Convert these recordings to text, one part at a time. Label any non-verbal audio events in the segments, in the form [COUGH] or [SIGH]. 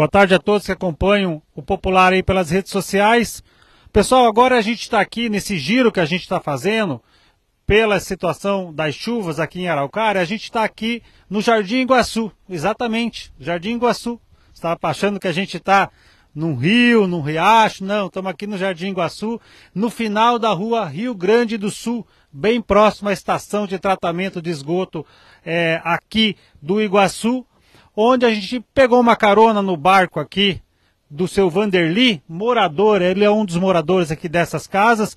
Boa tarde a todos que acompanham o Popular aí pelas redes sociais. Pessoal, agora a gente está aqui nesse giro que a gente está fazendo pela situação das chuvas aqui em Araucária. A gente está aqui no Jardim Iguaçu, exatamente, Jardim Iguaçu. Estava achando que a gente está num rio, num riacho, não, estamos aqui no Jardim Iguaçu, no final da rua Rio Grande do Sul, bem próximo à estação de tratamento de esgoto é, aqui do Iguaçu, onde a gente pegou uma carona no barco aqui do seu Vanderly, morador, ele é um dos moradores aqui dessas casas,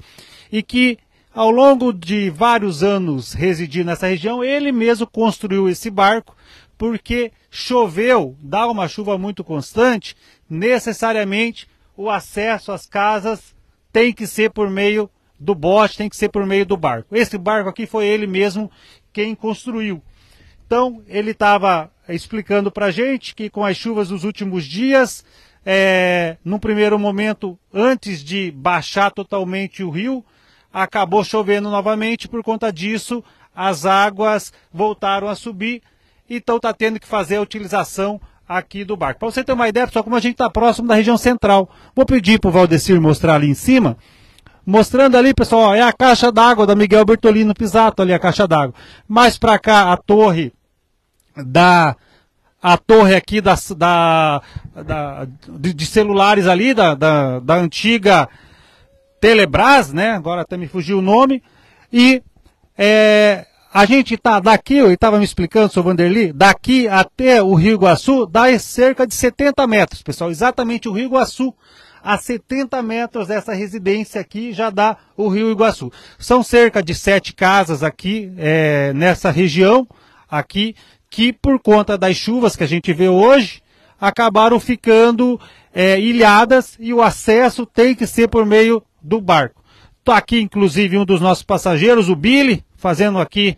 e que ao longo de vários anos residiu nessa região, ele mesmo construiu esse barco, porque choveu, dá uma chuva muito constante, necessariamente o acesso às casas tem que ser por meio do bote, tem que ser por meio do barco. Esse barco aqui foi ele mesmo quem construiu. Então, ele estava explicando para a gente que com as chuvas dos últimos dias, é, num primeiro momento, antes de baixar totalmente o rio, acabou chovendo novamente. Por conta disso, as águas voltaram a subir. Então, está tendo que fazer a utilização aqui do barco. Para você ter uma ideia, pessoal, como a gente está próximo da região central. Vou pedir para o Valdecir mostrar ali em cima. Mostrando ali, pessoal, é a caixa d'água da Miguel Bertolino Pisato ali, a caixa d'água. Mais para cá, a torre da a torre aqui da, da, da de, de, celulares ali, da, da, da, antiga Telebrás, né? Agora até me fugiu o nome. E é, a gente tá daqui, eu estava me explicando, sou Vanderli, daqui até o Rio Iguaçu dá cerca de 70 metros, pessoal. Exatamente o Rio Iguaçu. A 70 metros dessa residência aqui já dá o Rio Iguaçu. São cerca de sete casas aqui é, nessa região aqui que por conta das chuvas que a gente vê hoje, acabaram ficando é, ilhadas e o acesso tem que ser por meio do barco. Estou aqui, inclusive, um dos nossos passageiros, o Billy, fazendo aqui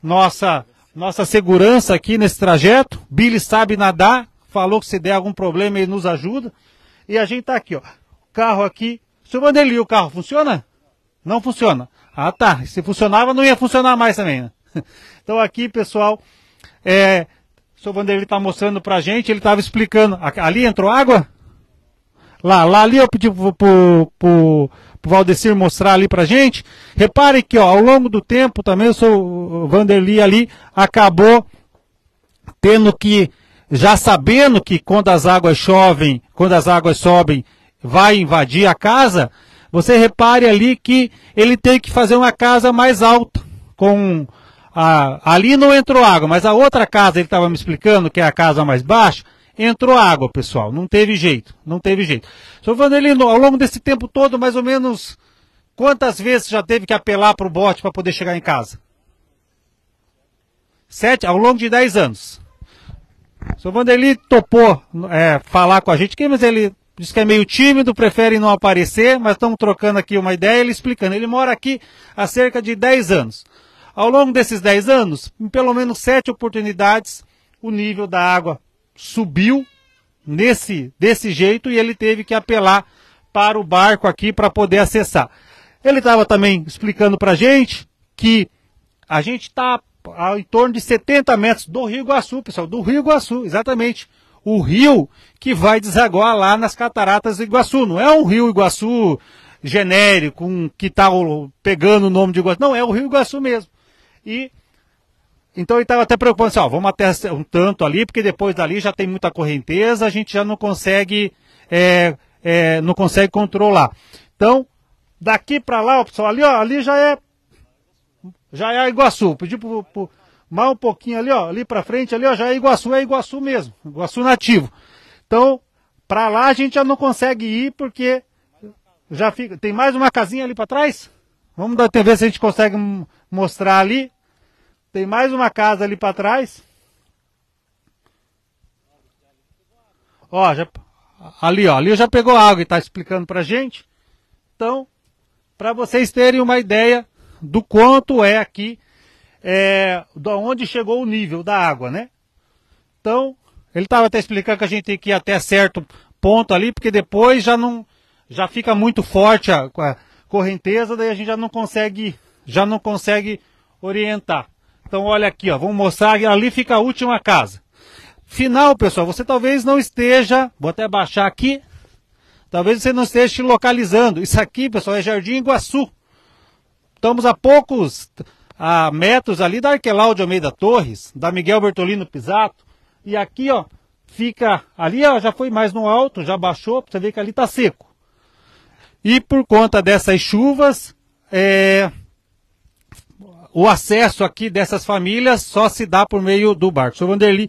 nossa, nossa segurança aqui nesse trajeto. Billy sabe nadar, falou que se der algum problema ele nos ajuda. E a gente está aqui, ó. Carro aqui. Seu ele, o carro funciona? Não funciona. Ah, tá. Se funcionava, não ia funcionar mais também, né? [LAUGHS] Então aqui, pessoal, é, o senhor Vanderlei está mostrando para a gente, ele estava explicando. Ali entrou água? Lá, lá ali eu pedi para o Valdecir mostrar ali para a gente. Repare que ó, ao longo do tempo também o senhor Vanderlei ali acabou tendo que, já sabendo que quando as águas chovem, quando as águas sobem, vai invadir a casa, você repare ali que ele tem que fazer uma casa mais alta, com ali não entrou água, mas a outra casa, ele estava me explicando, que é a casa mais baixa, entrou água, pessoal. Não teve jeito, não teve jeito. Sr. Vanderlino, ao longo desse tempo todo, mais ou menos, quantas vezes já teve que apelar para o bote para poder chegar em casa? Sete, ao longo de dez anos. Sr. Vanderlino topou é, falar com a gente, mas ele diz que é meio tímido, prefere não aparecer, mas estamos trocando aqui uma ideia, ele explicando. Ele mora aqui há cerca de dez anos. Ao longo desses 10 anos, em pelo menos 7 oportunidades, o nível da água subiu nesse desse jeito e ele teve que apelar para o barco aqui para poder acessar. Ele estava também explicando para a gente que a gente está em torno de 70 metros do Rio Iguaçu, pessoal, do Rio Iguaçu, exatamente. O rio que vai desaguar lá nas cataratas do Iguaçu. Não é um rio Iguaçu genérico, um que está pegando o nome de Iguaçu. Não, é o Rio Iguaçu mesmo. E então ele estava até preocupado assim, ó, vamos até um tanto ali, porque depois dali já tem muita correnteza, a gente já não consegue, é, é, não consegue controlar. Então, daqui para lá, ó, pessoal, ali, ó, ali já é, já é Iguaçu. Pedi pro, pro, mais um pouquinho ali, ó, ali para frente, ali, ó, já é Iguaçu, é Iguaçu mesmo, Iguaçu nativo. Então, para lá a gente já não consegue ir porque já fica, tem mais uma casinha ali para trás. Vamos dar, ver se a gente consegue mostrar ali. Tem mais uma casa ali para trás. Ó, já, ali, ó, ali já pegou água e está explicando para gente. Então, para vocês terem uma ideia do quanto é aqui, é, de onde chegou o nível da água, né? Então, ele estava até explicando que a gente tem que ir até certo ponto ali, porque depois já não, já fica muito forte a, a correnteza, daí a gente já não consegue, já não consegue orientar. Então, olha aqui, ó, vamos mostrar, ali fica a última casa. Final, pessoal, você talvez não esteja, vou até baixar aqui, talvez você não esteja localizando. Isso aqui, pessoal, é Jardim Iguaçu. Estamos a poucos a metros ali da Arqueláudia de Almeida Torres, da Miguel Bertolino Pisato. E aqui, ó, fica ali, ó, já foi mais no alto, já baixou, você ver que ali está seco. E por conta dessas chuvas, é, o acesso aqui dessas famílias só se dá por meio do barco. O senhor Vanderli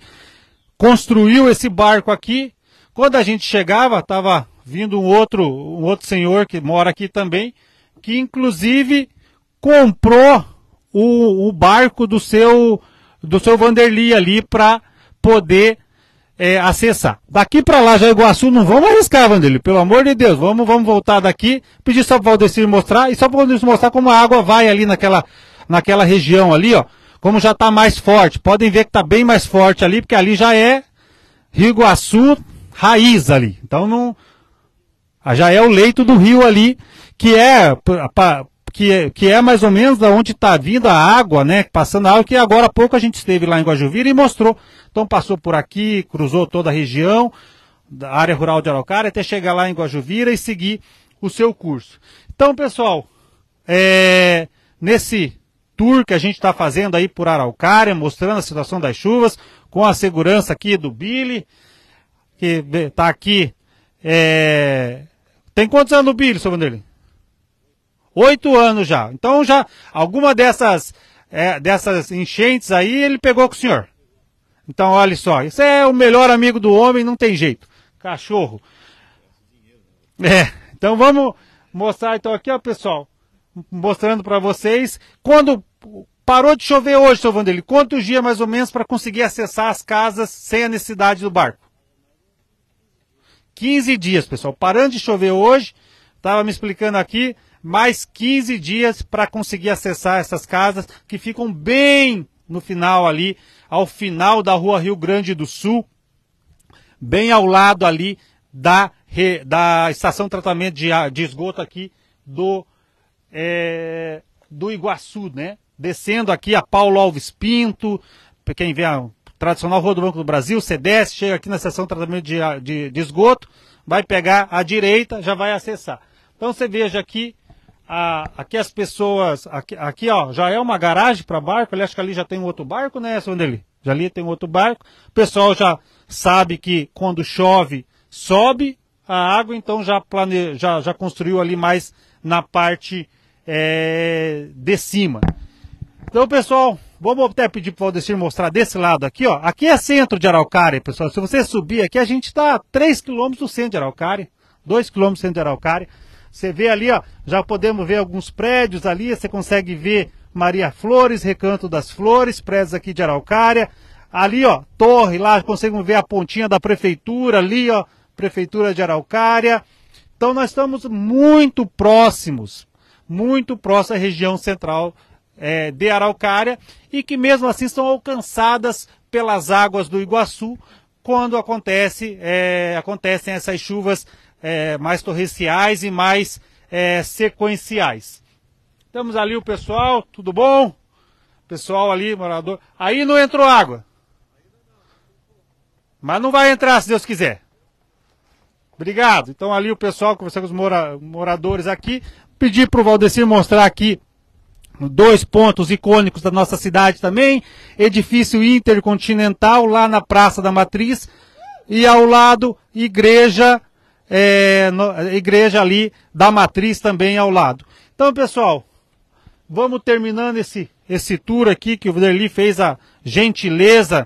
construiu esse barco aqui. Quando a gente chegava, estava vindo um outro, um outro senhor que mora aqui também, que inclusive comprou o, o barco do seu do seu Vanderli ali para poder é, acessar. Daqui para lá, já Iguaçu, não vamos arriscar, Vanderli. pelo amor de Deus, vamos, vamos voltar daqui, pedir só para o Valdecir mostrar, e só para o Valdecir mostrar como a água vai ali naquela, naquela região ali, ó, como já está mais forte. Podem ver que está bem mais forte ali, porque ali já é Rio Iguaçu raiz ali. Então não ah, já é o leito do rio ali, que é que é, que é mais ou menos da onde está vindo a água, né? Passando a água, que agora há pouco a gente esteve lá em Guajuvira e mostrou. Então passou por aqui, cruzou toda a região, da área rural de Araucária, até chegar lá em Guajuvira e seguir o seu curso. Então, pessoal, é, nesse tour que a gente está fazendo aí por Araucária, mostrando a situação das chuvas, com a segurança aqui do Billy, que está aqui. É... Tem quantos anos o Billy, seu Vanderlei? Oito anos já. Então já, alguma dessas, é, dessas enchentes aí, ele pegou com o senhor. Então olha só, isso é o melhor amigo do homem, não tem jeito. Cachorro. É, então vamos mostrar então aqui, ó, pessoal mostrando para vocês. Quando parou de chover hoje, seu Vandeli, quantos dias mais ou menos para conseguir acessar as casas sem a necessidade do barco? 15 dias, pessoal. Parando de chover hoje, estava me explicando aqui, mais 15 dias para conseguir acessar essas casas que ficam bem no final ali, ao final da rua Rio Grande do Sul, bem ao lado ali da, da estação de tratamento de, de esgoto aqui do é, do Iguaçu, né? Descendo aqui a Paulo Alves Pinto, quem vê a tradicional Rua do Banco do Brasil, CDS, chega aqui na seção de tratamento de, de, de esgoto, vai pegar a direita, já vai acessar. Então você veja aqui, a, aqui as pessoas, aqui, aqui ó, já é uma garagem para barco, Ele acho que ali já tem um outro barco, né, Sandeli? Já ali tem um outro barco. O pessoal já sabe que quando chove, sobe a água, então já, plane... já, já construiu ali mais na parte é, de cima. Então, pessoal, vamos até pedir para o Valdecir mostrar desse lado aqui, ó. Aqui é centro de Araucária, pessoal. Se você subir aqui, a gente está a 3 km do centro de Araucária, 2 km do centro de Araucária. Você vê ali, ó, já podemos ver alguns prédios ali, você consegue ver Maria Flores, Recanto das Flores, prédios aqui de Araucária. Ali, ó, torre lá, conseguem ver a pontinha da prefeitura ali, ó, prefeitura de Araucária. Então nós estamos muito próximos, muito próximos à região central é, de Araucária e que mesmo assim são alcançadas pelas águas do Iguaçu quando acontece, é, acontecem essas chuvas é, mais torrenciais e mais é, sequenciais. Estamos ali o pessoal, tudo bom? Pessoal ali, morador. Aí não entrou água. Mas não vai entrar se Deus quiser. Obrigado. Então ali o pessoal, conversando com os mora moradores aqui, pedi para o Valdecir mostrar aqui dois pontos icônicos da nossa cidade também, edifício intercontinental lá na Praça da Matriz e ao lado igreja, é, no, igreja ali da Matriz também ao lado. Então pessoal, vamos terminando esse, esse tour aqui que o Derli fez a gentileza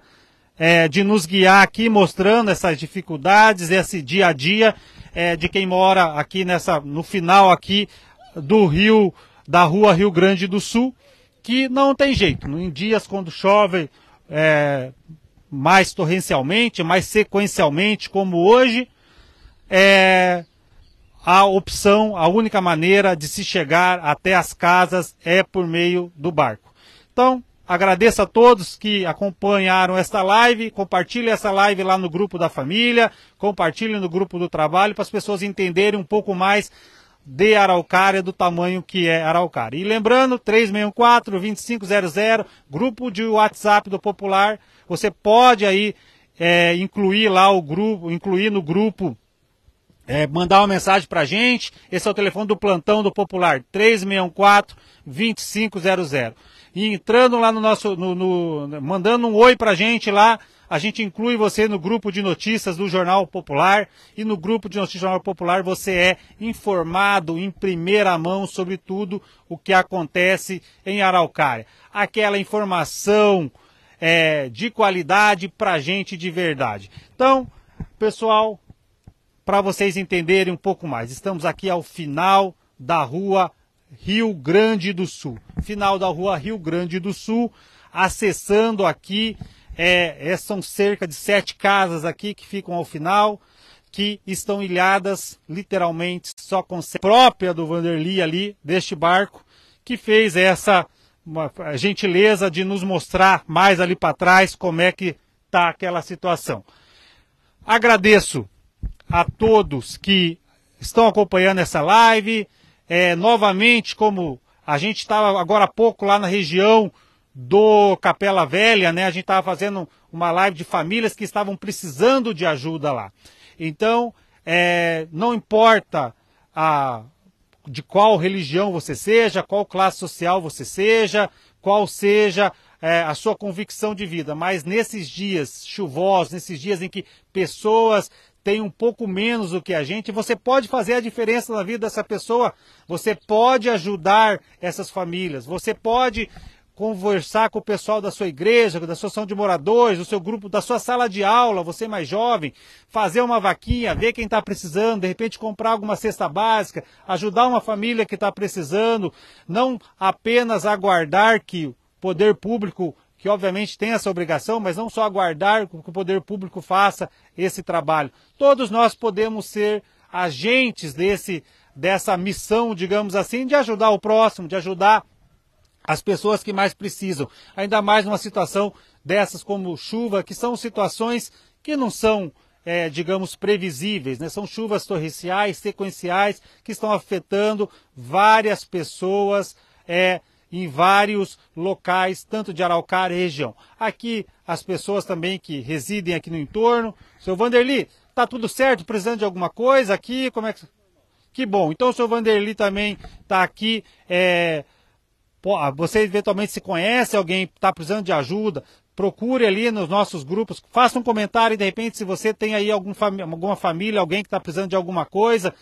é, de nos guiar aqui, mostrando essas dificuldades, esse dia a dia é, de quem mora aqui nessa, no final aqui do rio, da rua Rio Grande do Sul, que não tem jeito. Em dias quando chove é, mais torrencialmente, mais sequencialmente, como hoje, é, a opção, a única maneira de se chegar até as casas é por meio do barco. Então, Agradeço a todos que acompanharam esta live. Compartilhe essa live lá no grupo da família, compartilhe no grupo do trabalho para as pessoas entenderem um pouco mais de araucária, do tamanho que é araucária. E lembrando, 364-2500, grupo de WhatsApp do Popular. Você pode aí é, incluir lá o grupo, incluir no grupo é, mandar uma mensagem para a gente. Esse é o telefone do plantão do Popular, 364 2500 e entrando lá no nosso, no, no, mandando um oi pra gente lá. A gente inclui você no grupo de notícias do Jornal Popular e no grupo de notícias do Jornal Popular você é informado em primeira mão sobre tudo o que acontece em Araucária. Aquela informação é, de qualidade a gente de verdade. Então, pessoal, para vocês entenderem um pouco mais, estamos aqui ao final da rua Rio Grande do Sul. Final da rua Rio Grande do Sul, acessando aqui, é, é, são cerca de sete casas aqui que ficam ao final, que estão ilhadas literalmente só com a própria do Vanderly ali, deste barco, que fez essa gentileza de nos mostrar mais ali para trás como é que está aquela situação. Agradeço a todos que estão acompanhando essa live, é, novamente, como a gente estava agora há pouco lá na região do Capela Velha, né? A gente estava fazendo uma live de famílias que estavam precisando de ajuda lá. Então, é, não importa a, de qual religião você seja, qual classe social você seja, qual seja é, a sua convicção de vida, mas nesses dias chuvosos, nesses dias em que pessoas tem um pouco menos do que a gente, você pode fazer a diferença na vida dessa pessoa, você pode ajudar essas famílias, você pode conversar com o pessoal da sua igreja, da sua ação de moradores, do seu grupo, da sua sala de aula, você mais jovem, fazer uma vaquinha, ver quem está precisando, de repente comprar alguma cesta básica, ajudar uma família que está precisando, não apenas aguardar que o poder público que obviamente tem essa obrigação, mas não só aguardar que o poder público faça esse trabalho. Todos nós podemos ser agentes desse dessa missão, digamos assim, de ajudar o próximo, de ajudar as pessoas que mais precisam. Ainda mais numa situação dessas como chuva, que são situações que não são, é, digamos, previsíveis, né? São chuvas torrenciais, sequenciais, que estão afetando várias pessoas. É, em vários locais, tanto de Araucária e região. Aqui, as pessoas também que residem aqui no entorno. Seu Vanderli, tá tudo certo? Precisando de alguma coisa aqui? Como é que... Que bom. Então, o seu Vanderli também está aqui. É... Você eventualmente se conhece alguém está precisando de ajuda, procure ali nos nossos grupos, faça um comentário e de repente se você tem aí algum fami alguma família, alguém que está precisando de alguma coisa,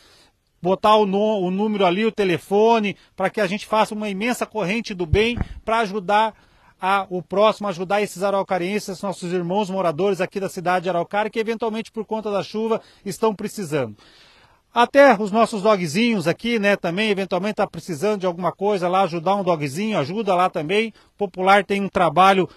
botar o, no, o número ali, o telefone, para que a gente faça uma imensa corrente do bem para ajudar a, o próximo, ajudar esses araucarenses, nossos irmãos moradores aqui da cidade de Araucária, que eventualmente por conta da chuva estão precisando. Até os nossos dogzinhos aqui, né, também, eventualmente está precisando de alguma coisa lá, ajudar um dogzinho, ajuda lá também. Popular tem um trabalho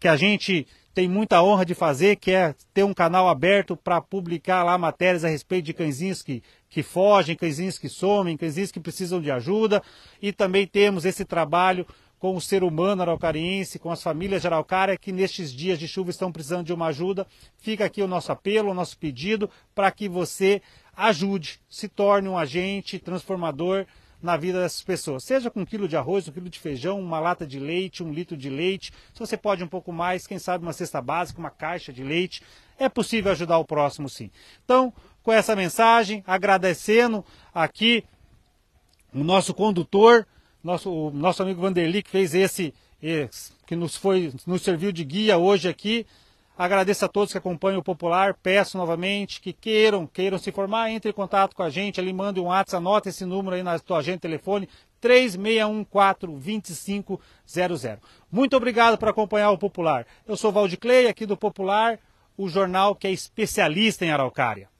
que a gente tem muita honra de fazer, que é ter um canal aberto para publicar lá matérias a respeito de cãezinhos que, que fogem, cãezinhos que somem, cãezinhos que precisam de ajuda. E também temos esse trabalho com o ser humano araucariense, com as famílias de Araucária que nestes dias de chuva estão precisando de uma ajuda. Fica aqui o nosso apelo, o nosso pedido para que você ajude, se torne um agente transformador na vida dessas pessoas. Seja com um quilo de arroz, um quilo de feijão, uma lata de leite, um litro de leite. Se você pode um pouco mais, quem sabe uma cesta básica, uma caixa de leite. É possível ajudar o próximo, sim. Então, com essa mensagem, agradecendo aqui o nosso condutor, nosso, o nosso amigo Vanderli, que fez esse, esse que nos, foi, nos serviu de guia hoje aqui. Agradeço a todos que acompanham o Popular. Peço novamente que queiram, queiram se informar, entre em contato com a gente, ali mande um WhatsApp, anota esse número aí na tua agenda de telefone, 36142500. Muito obrigado por acompanhar o Popular. Eu sou Valde Clay, aqui do Popular, o jornal que é especialista em araucária.